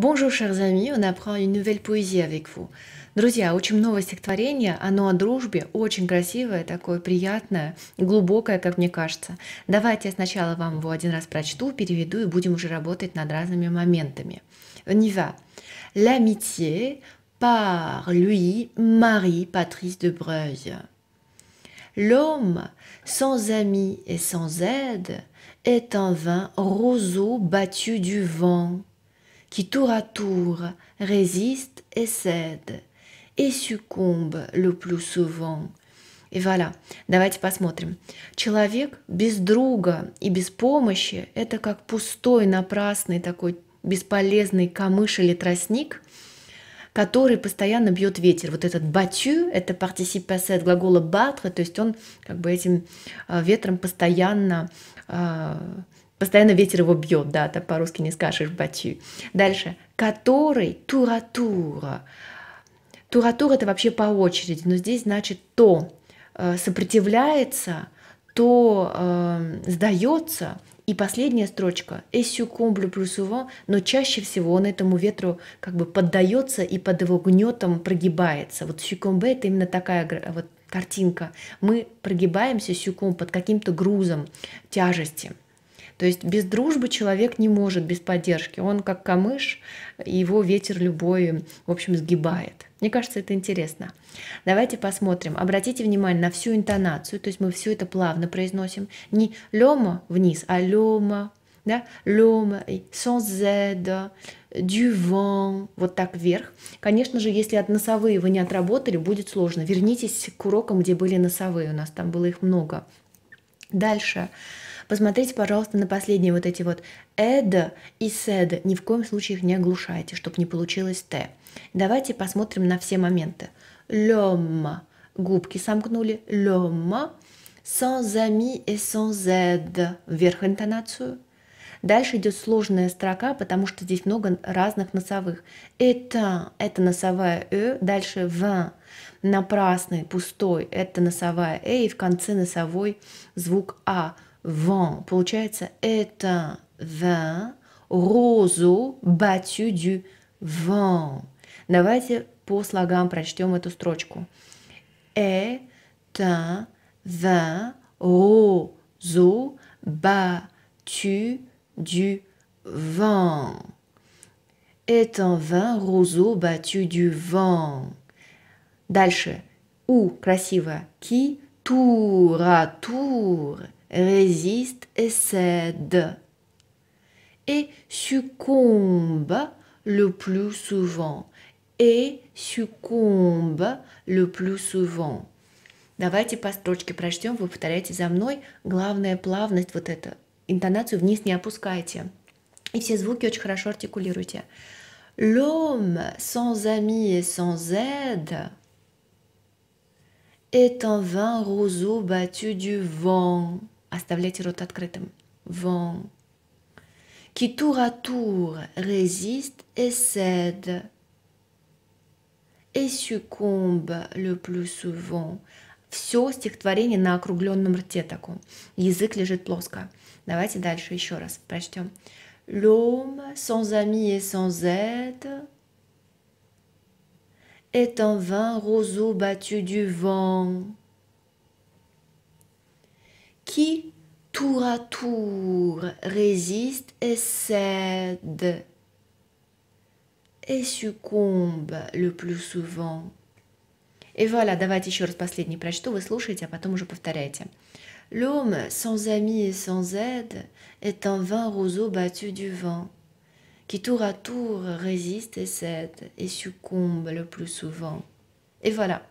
Bonjour, chers amis, on apprend une nouvelle поэзию avec vous. Друзья, учим новое стихотворение, оно о дружбе, очень красивое, такое приятное, глубокое, как мне кажется. Давайте я сначала вам его один раз прочту, переведу и будем уже работать над разными моментами. On y va. L'amitié par lui, Marie Patrice de Breuil. L'homme, sans amis et sans aide, est un vain roseau battu du vent qui tour à tour résiste et cède, et succombe le plus souvent. И voilà. Давайте посмотрим. Человек без друга и без помощи – это как пустой, напрасный такой бесполезный камыш или тростник, который постоянно бьет ветер. Вот этот батю – это participe от глагола battre, то есть он как бы этим э, ветром постоянно э, Постоянно ветер его бьет, да, так по-русски не скажешь батю. Дальше. Который туратура. Туратура это вообще по очереди, но здесь значит то э, сопротивляется, то э, сдается, и последняя строчка плюс плюсува», но чаще всего он этому ветру как бы поддается и под его гнетом прогибается. Вот «Сюкомбе» — это именно такая вот картинка. Мы прогибаемся сюком под каким-то грузом тяжести – то есть без дружбы человек не может, без поддержки. Он как камыш, его ветер любой, в общем, сгибает. Мне кажется, это интересно. Давайте посмотрим. Обратите внимание на всю интонацию, то есть мы все это плавно произносим. Не лёма вниз, а лёма, да? Лёма, сон зеда, du вот так вверх. Конечно же, если от носовые вы не отработали, будет сложно. Вернитесь к урокам, где были носовые, у нас там было их много. Дальше. Посмотрите, пожалуйста, на последние вот эти вот «эд» и «сед». Ни в коем случае их не оглушайте, чтобы не получилось «т». Давайте посмотрим на все моменты. «Лёмма». Губки сомкнули. «Лёмма». «Sans ami» и «sans aide». Вверх интонацию – Дальше идет сложная строка, потому что здесь много разных носовых. Это, это носовая «э», дальше «в», напрасный, пустой, это носовая «э», и в конце носовой звук «а», «вон». Получается «это», «в», «розу», «батю дю», «вон». Давайте по слогам прочтем эту строчку. «Это», «в», «розу», «батю», du vent est un vin roseau battu du vent. Дальше. Ou, красиво, qui, tour à tour, résiste et cède. Et succombe le plus souvent. Et succombe le plus souvent. Давайте по строчке прочтем, вы повторяете за мной. Главная плавность вот это интонацию вниз не опускайте. И все звуки очень хорошо артикулируйте. L'homme sans amis et sans aide est un vin roseau battu du vent. Оставляйте рот открытым. Vent. Qui tour à tour résiste et cède et succombe le plus souvent ce Все стихотворение на округленном рте таком. Язык лежит плоско. Давайте дальше еще раз прочтем. L'homme sans amis et sans aide est un vin roseau battu du vent qui tour à tour résiste et cède et succombe le plus souvent. Et voilà, давайте еще раз последний прочту, вы слушаете, а потом уже повторяйте. L'homme sans amis et sans aide est un vain roseau battu du vent, qui tour à tour résiste et cède et succombe le plus souvent. Et voilà.